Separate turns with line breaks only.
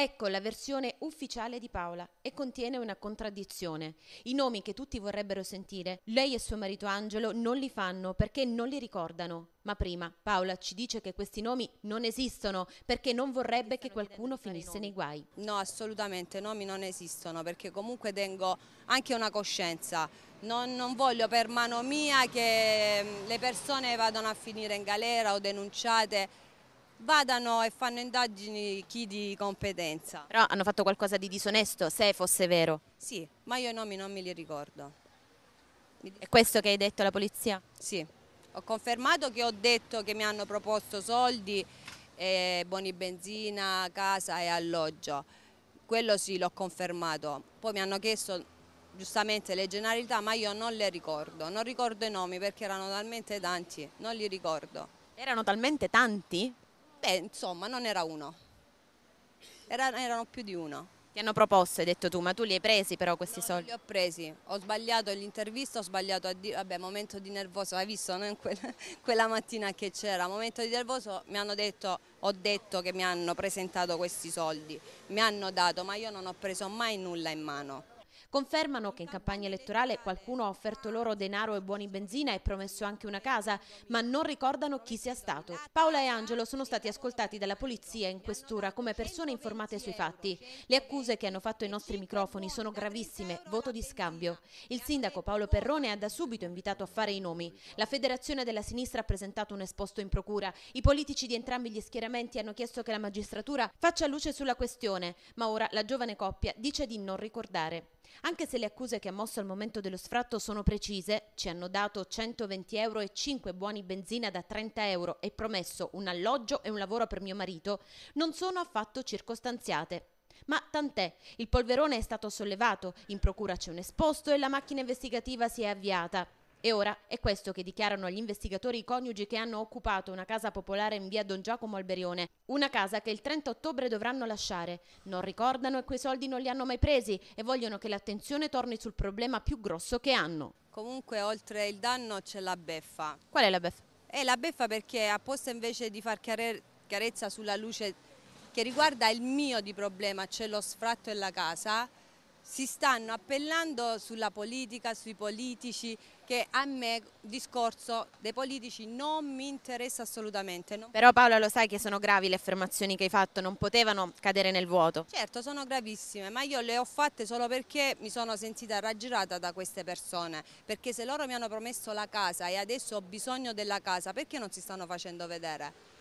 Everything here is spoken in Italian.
Ecco la versione ufficiale di Paola e contiene una contraddizione. I nomi che tutti vorrebbero sentire, lei e suo marito Angelo non li fanno perché non li ricordano. Ma prima Paola ci dice che questi nomi non esistono perché non vorrebbe che qualcuno finisse
nei guai. No, assolutamente, nomi non esistono perché comunque tengo anche una coscienza. Non, non voglio per mano mia che mm, le persone vadano a finire in galera o denunciate vadano e fanno indagini chi di competenza.
Però hanno fatto qualcosa di disonesto, se fosse vero.
Sì, ma io i nomi non me li ricordo. È questo
che hai detto alla polizia? Sì,
ho confermato che ho detto che mi hanno proposto soldi, eh, buoni benzina, casa e alloggio. Quello sì, l'ho confermato. Poi mi hanno chiesto giustamente le generalità, ma io non le ricordo. Non ricordo i nomi perché erano talmente tanti, non li ricordo. Erano talmente tanti? Beh, insomma, non era uno. Era, erano più di uno.
Ti hanno proposto, hai detto tu, ma tu li hai presi però questi no, soldi? li ho
presi, ho sbagliato l'intervista, ho sbagliato a dire, vabbè momento di nervoso, hai visto no? quella, quella mattina che c'era, momento di nervoso mi hanno detto, ho detto che mi hanno presentato questi soldi, mi hanno dato, ma io non ho preso mai nulla in mano. Confermano che in campagna
elettorale qualcuno ha offerto loro denaro e buoni benzina e promesso anche una casa, ma non ricordano chi sia stato. Paola e Angelo sono stati ascoltati dalla polizia in questura come persone informate sui fatti. Le accuse che hanno fatto i nostri microfoni sono gravissime, voto di scambio. Il sindaco Paolo Perrone ha da subito invitato a fare i nomi. La federazione della sinistra ha presentato un esposto in procura. I politici di entrambi gli schieramenti hanno chiesto che la magistratura faccia luce sulla questione, ma ora la giovane coppia dice di non ricordare. Anche se le accuse che ha mosso al momento dello sfratto sono precise, ci hanno dato 120 euro e 5 buoni benzina da 30 euro e promesso un alloggio e un lavoro per mio marito, non sono affatto circostanziate. Ma tant'è, il polverone è stato sollevato, in procura c'è un esposto e la macchina investigativa si è avviata. E ora è questo che dichiarano gli investigatori i coniugi che hanno occupato una casa popolare in via Don Giacomo Alberione, una casa che il 30 ottobre dovranno lasciare. Non ricordano e quei soldi non li hanno mai presi e vogliono che l'attenzione torni sul problema più grosso che hanno.
Comunque oltre il danno c'è la beffa. Qual è la beffa? È la beffa perché apposta invece di far chiarezza sulla luce che riguarda il mio di problema, cioè lo sfratto e la casa, si stanno appellando sulla politica, sui politici, che a me il discorso dei politici non mi interessa assolutamente. No? Però
Paola lo sai che sono gravi le affermazioni che hai fatto, non potevano cadere nel
vuoto. Certo, sono gravissime, ma io le ho fatte solo perché mi sono sentita raggirata da queste persone, perché se loro mi hanno promesso la casa e adesso ho bisogno della casa, perché non si stanno facendo vedere?